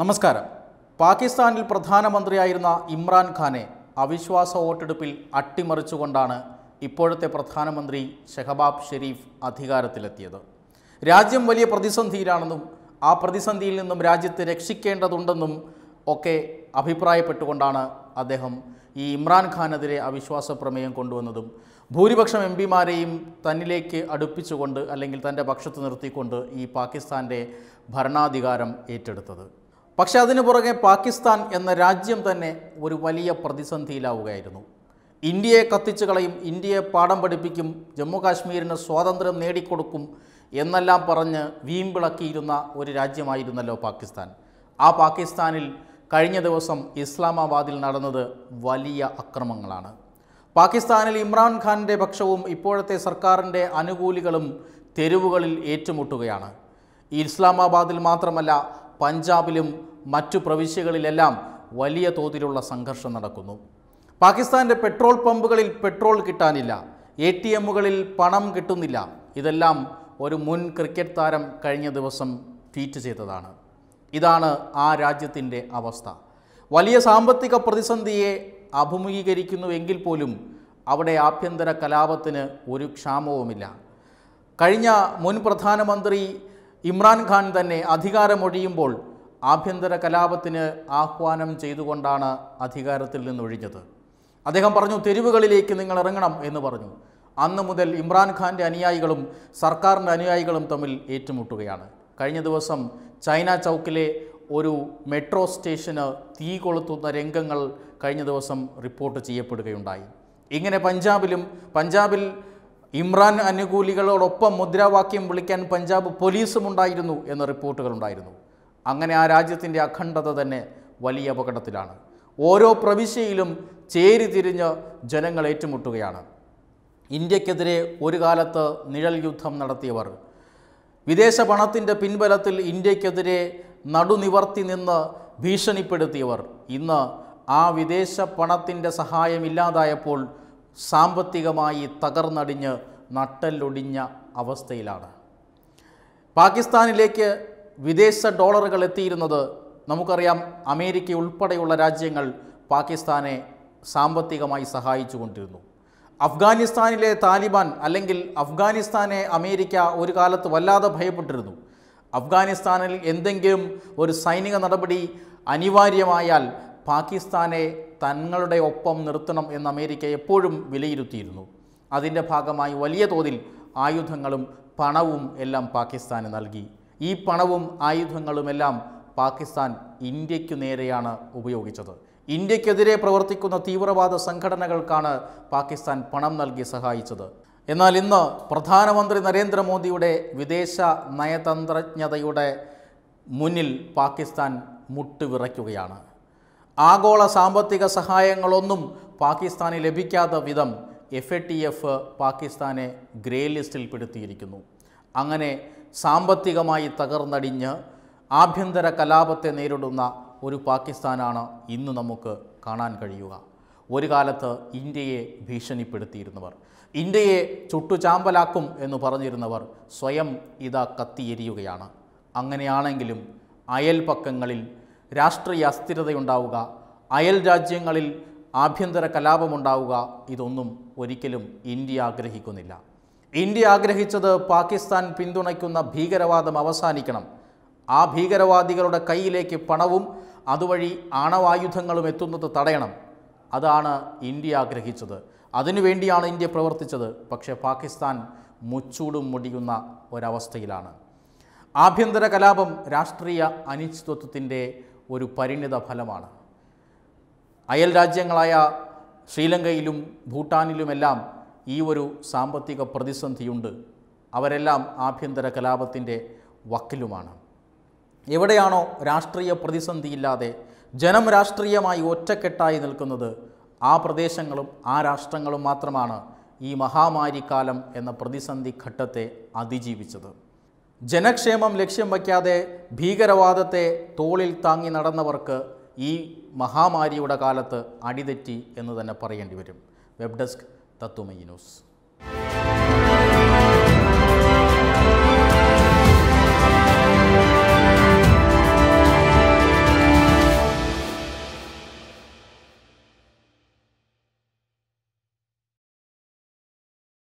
നമസ്കാരം പാകിസ്ഥാനിൽ പ്രധാനമന്ത്രിയായിരുന്ന ഇമ്രാൻഖാനെ അവിശ്വാസ വോട്ടെടുപ്പിൽ അട്ടിമറിച്ചുകൊണ്ടാണ് ഇപ്പോഴത്തെ പ്രധാനമന്ത്രി ഷെഹബാബ് ഷെരീഫ് അധികാരത്തിലെത്തിയത് രാജ്യം വലിയ പ്രതിസന്ധിയിലാണെന്നും ആ പ്രതിസന്ധിയിൽ നിന്നും രാജ്യത്തെ രക്ഷിക്കേണ്ടതുണ്ടെന്നും ഒക്കെ അഭിപ്രായപ്പെട്ടുകൊണ്ടാണ് അദ്ദേഹം ഈ ഇമ്രാൻഖാനെതിരെ അവിശ്വാസ പ്രമേയം കൊണ്ടുവന്നതും ഭൂരിപക്ഷം എം പിമാരെയും തന്നിലേക്ക് അടുപ്പിച്ചുകൊണ്ട് അല്ലെങ്കിൽ തൻ്റെ പക്ഷത്ത് നിർത്തിക്കൊണ്ട് ഈ പാകിസ്ഥാൻ്റെ ഭരണാധികാരം ഏറ്റെടുത്തത് പക്ഷെ അതിനു പുറകെ പാകിസ്ഥാൻ എന്ന രാജ്യം തന്നെ ഒരു വലിയ പ്രതിസന്ധിയിലാവുകയായിരുന്നു ഇന്ത്യയെ കത്തിച്ചു കളയും ഇന്ത്യയെ പാഠം പഠിപ്പിക്കും ജമ്മു കാശ്മീരിന് സ്വാതന്ത്ര്യം നേടിക്കൊടുക്കും എന്നെല്ലാം പറഞ്ഞ് വീമ്പിളക്കിയിരുന്ന ഒരു രാജ്യമായിരുന്നല്ലോ പാകിസ്ഥാൻ ആ പാകിസ്ഥാനിൽ കഴിഞ്ഞ ദിവസം ഇസ്ലാമാബാദിൽ നടന്നത് വലിയ അക്രമങ്ങളാണ് പാകിസ്ഥാനിൽ ഇമ്രാൻഖാൻ്റെ പക്ഷവും ഇപ്പോഴത്തെ സർക്കാരിൻ്റെ അനുകൂലികളും തെരുവുകളിൽ ഏറ്റുമുട്ടുകയാണ് ഇസ്ലാമാബാദിൽ മാത്രമല്ല പഞ്ചാബിലും മറ്റു പ്രവിശ്യകളിലെല്ലാം വലിയ തോതിലുള്ള സംഘർഷം നടക്കുന്നു പാകിസ്ഥാൻ്റെ പെട്രോൾ പമ്പുകളിൽ പെട്രോൾ കിട്ടാനില്ല എ ടി എമ്മുകളിൽ പണം കിട്ടുന്നില്ല ഇതെല്ലാം ഒരു മുൻ ക്രിക്കറ്റ് താരം കഴിഞ്ഞ ദിവസം ട്വീറ്റ് ചെയ്തതാണ് ഇതാണ് ആ രാജ്യത്തിൻ്റെ അവസ്ഥ വലിയ സാമ്പത്തിക പ്രതിസന്ധിയെ അഭിമുഖീകരിക്കുന്നുവെങ്കിൽ പോലും അവിടെ ആഭ്യന്തര കലാപത്തിന് ഒരു ക്ഷാമവുമില്ല കഴിഞ്ഞ മുൻ പ്രധാനമന്ത്രി ഇമ്രാൻഖാൻ തന്നെ അധികാരമൊഴിയുമ്പോൾ ആഭ്യന്തര കലാപത്തിന് ആഹ്വാനം ചെയ്തുകൊണ്ടാണ് അധികാരത്തിൽ നിന്നൊഴിഞ്ഞത് അദ്ദേഹം പറഞ്ഞു തെരുവുകളിലേക്ക് നിങ്ങൾ ഇറങ്ങണം എന്ന് പറഞ്ഞു അന്ന് മുതൽ ഇമ്രാൻഖാൻ്റെ അനുയായികളും സർക്കാരിൻ്റെ അനുയായികളും തമ്മിൽ ഏറ്റുമുട്ടുകയാണ് കഴിഞ്ഞ ദിവസം ചൈന ചൗക്കിലെ ഒരു മെട്രോ സ്റ്റേഷന് തീ കൊളുത്തുന്ന രംഗങ്ങൾ കഴിഞ്ഞ ദിവസം റിപ്പോർട്ട് ചെയ്യപ്പെടുകയുണ്ടായി ഇങ്ങനെ പഞ്ചാബിലും പഞ്ചാബിൽ ഇമ്രാൻ അനുകൂലികളോടൊപ്പം മുദ്രാവാക്യം വിളിക്കാൻ പഞ്ചാബ് പോലീസും ഉണ്ടായിരുന്നു എന്ന റിപ്പോർട്ടുകളുണ്ടായിരുന്നു അങ്ങനെ ആ രാജ്യത്തിൻ്റെ അഖണ്ഡത തന്നെ വലിയ അപകടത്തിലാണ് ഓരോ പ്രവിശ്യയിലും ചേരി തിരിഞ്ഞ് ജനങ്ങൾ ഏറ്റുമുട്ടുകയാണ് ഇന്ത്യക്കെതിരെ ഒരു കാലത്ത് നിഴൽ യുദ്ധം നടത്തിയവർ വിദേശ പണത്തിൻ്റെ പിൻബലത്തിൽ ഇന്ത്യക്കെതിരെ നടുനിവർത്തി നിന്ന് ഭീഷണിപ്പെടുത്തിയവർ ഇന്ന് ആ വിദേശ പണത്തിൻ്റെ സഹായമില്ലാതായപ്പോൾ സാമ്പത്തികമായി തകർന്നടിഞ്ഞ് നട്ടല്ലൊടിഞ്ഞ അവസ്ഥയിലാണ് പാകിസ്ഥാനിലേക്ക് വിദേശ ഡോളറുകൾ എത്തിയിരുന്നത് നമുക്കറിയാം അമേരിക്ക ഉൾപ്പെടെയുള്ള രാജ്യങ്ങൾ പാകിസ്ഥാനെ സാമ്പത്തികമായി സഹായിച്ചു കൊണ്ടിരുന്നു അഫ്ഗാനിസ്ഥാനിലെ താലിബാൻ അല്ലെങ്കിൽ അഫ്ഗാനിസ്ഥാനെ അമേരിക്ക ഒരു കാലത്ത് വല്ലാതെ ഭയപ്പെട്ടിരുന്നു അഫ്ഗാനിസ്ഥാനിൽ എന്തെങ്കിലും ഒരു സൈനിക നടപടി അനിവാര്യമായാൽ പാകിസ്ഥാനെ തങ്ങളുടെ ഒപ്പം നിർത്തണം എന്ന് അമേരിക്ക എപ്പോഴും വിലയിരുത്തിയിരുന്നു അതിൻ്റെ ഭാഗമായി വലിയ തോതിൽ ആയുധങ്ങളും പണവും എല്ലാം പാകിസ്ഥാന് നൽകി ഈ പണവും ആയുധങ്ങളുമെല്ലാം പാകിസ്ഥാൻ ഇന്ത്യയ്ക്കു നേരെയാണ് ഉപയോഗിച്ചത് ഇന്ത്യക്കെതിരെ പ്രവർത്തിക്കുന്ന തീവ്രവാദ സംഘടനകൾക്കാണ് പാകിസ്ഥാൻ പണം നൽകി സഹായിച്ചത് എന്നാൽ ഇന്ന് പ്രധാനമന്ത്രി നരേന്ദ്രമോദിയുടെ വിദേശ നയതന്ത്രജ്ഞതയുടെ മുന്നിൽ പാകിസ്ഥാൻ മുട്ടുവിറയ്ക്കുകയാണ് ആഗോള സാമ്പത്തിക സഹായങ്ങളൊന്നും പാകിസ്ഥാന് ലഭിക്കാത്ത വിധം എഫ് എ ടി എഫ് പാകിസ്ഥാനെ ഗ്രേ ലിസ്റ്റിൽ പെടുത്തിയിരിക്കുന്നു അങ്ങനെ സാമ്പത്തികമായി തകർന്നടിഞ്ഞ് ആഭ്യന്തര കലാപത്തെ നേരിടുന്ന ഒരു പാകിസ്ഥാനാണ് ഇന്ന് നമുക്ക് കാണാൻ കഴിയുക ഒരു കാലത്ത് ഇന്ത്യയെ ഭീഷണിപ്പെടുത്തിയിരുന്നവർ ഇന്ത്യയെ ചുട്ടുചാമ്പലാക്കും എന്ന് പറഞ്ഞിരുന്നവർ സ്വയം ഇതാ കത്തിയെരിയുകയാണ് അങ്ങനെയാണെങ്കിലും അയൽപക്കങ്ങളിൽ രാഷ്ട്രീയ അസ്ഥിരതയുണ്ടാവുക അയൽ രാജ്യങ്ങളിൽ ആഭ്യന്തര കലാപമുണ്ടാവുക ഇതൊന്നും ഒരിക്കലും ഇന്ത്യ ആഗ്രഹിക്കുന്നില്ല ഇന്ത്യ ആഗ്രഹിച്ചത് പാകിസ്ഥാൻ പിന്തുണയ്ക്കുന്ന ഭീകരവാദം അവസാനിക്കണം ആ ഭീകരവാദികളുടെ കയ്യിലേക്ക് പണവും അതുവഴി ആണവായുധങ്ങളും എത്തുന്നത് തടയണം അതാണ് ഇന്ത്യ ആഗ്രഹിച്ചത് അതിനുവേണ്ടിയാണ് ഇന്ത്യ പ്രവർത്തിച്ചത് പക്ഷേ പാകിസ്ഥാൻ മുച്ചൂടും മുടിയുന്ന ഒരവസ്ഥയിലാണ് ആഭ്യന്തര കലാപം രാഷ്ട്രീയ അനിശ്ചിതത്വത്തിൻ്റെ ഒരു പരിണിത ഫലമാണ് അയൽ രാജ്യങ്ങളായ ശ്രീലങ്കയിലും ഭൂട്ടാനിലുമെല്ലാം ഈ ഒരു സാമ്പത്തിക പ്രതിസന്ധിയുണ്ട് അവരെല്ലാം ആഭ്യന്തര കലാപത്തിൻ്റെ വക്കിലുമാണ് എവിടെയാണോ രാഷ്ട്രീയ പ്രതിസന്ധിയില്ലാതെ ജനം രാഷ്ട്രീയമായി ഒറ്റക്കെട്ടായി നിൽക്കുന്നത് ആ പ്രദേശങ്ങളും ആ രാഷ്ട്രങ്ങളും മാത്രമാണ് ഈ മഹാമാരിക്കാലം എന്ന പ്രതിസന്ധി ഘട്ടത്തെ അതിജീവിച്ചത് ജനക്ഷേമം ലക്ഷ്യം വയ്ക്കാതെ ഭീകരവാദത്തെ തോളിൽ താങ്ങി നടന്നവർക്ക് ഈ മഹാമാരിയുടെ കാലത്ത് അടിതെറ്റി എന്ന് തന്നെ പറയേണ്ടി വരും വെബ് ഡെസ്ക് തത്വമയി ന്യൂസ്